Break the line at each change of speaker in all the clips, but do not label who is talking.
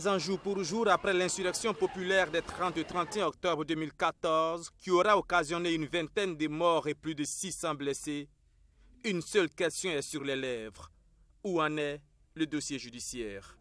Pas un jour pour jour après l'insurrection populaire des 30 et 31 octobre 2014, qui aura occasionné une vingtaine de morts et plus de 600 blessés, une seule question est sur les lèvres. Où en est le dossier judiciaire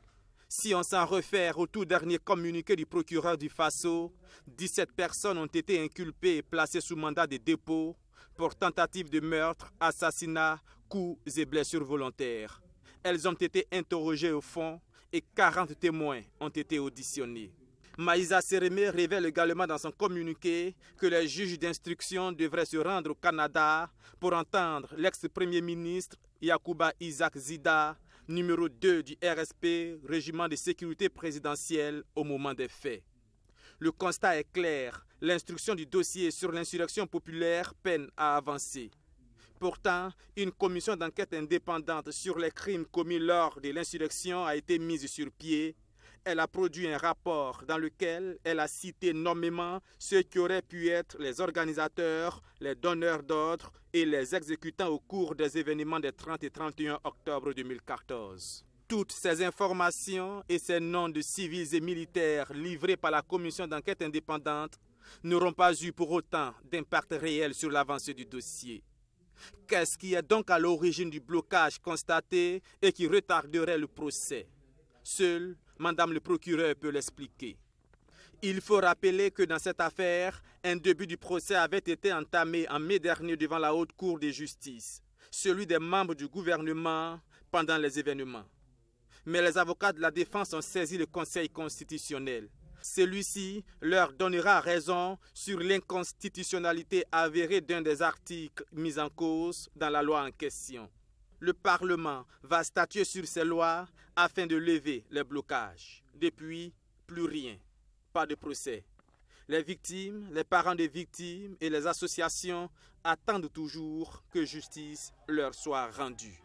Si on s'en réfère au tout dernier communiqué du procureur du Faso, 17 personnes ont été inculpées et placées sous mandat de dépôt pour tentative de meurtre, assassinat, coups et blessures volontaires. Elles ont été interrogées au fond et 40 témoins ont été auditionnés. Maïsa Seremé révèle également dans son communiqué que les juges d'instruction devraient se rendre au Canada pour entendre l'ex-premier ministre Yacouba Isaac Zida, numéro 2 du RSP, Régiment de sécurité présidentielle, au moment des faits. Le constat est clair, l'instruction du dossier sur l'insurrection populaire peine à avancer. Pourtant, une commission d'enquête indépendante sur les crimes commis lors de l'insurrection a été mise sur pied. Elle a produit un rapport dans lequel elle a cité nommément ceux qui auraient pu être les organisateurs, les donneurs d'ordre et les exécutants au cours des événements des 30 et 31 octobre 2014. Toutes ces informations et ces noms de civils et militaires livrés par la commission d'enquête indépendante n'auront pas eu pour autant d'impact réel sur l'avancée du dossier. Qu'est-ce qui est donc à l'origine du blocage constaté et qui retarderait le procès Seule, Madame le procureur peut l'expliquer. Il faut rappeler que dans cette affaire, un début du procès avait été entamé en mai dernier devant la Haute Cour de justice, celui des membres du gouvernement pendant les événements. Mais les avocats de la défense ont saisi le Conseil constitutionnel. Celui-ci leur donnera raison sur l'inconstitutionnalité avérée d'un des articles mis en cause dans la loi en question. Le Parlement va statuer sur ces lois afin de lever les blocages. Depuis, plus rien. Pas de procès. Les victimes, les parents des victimes et les associations attendent toujours que justice leur soit rendue.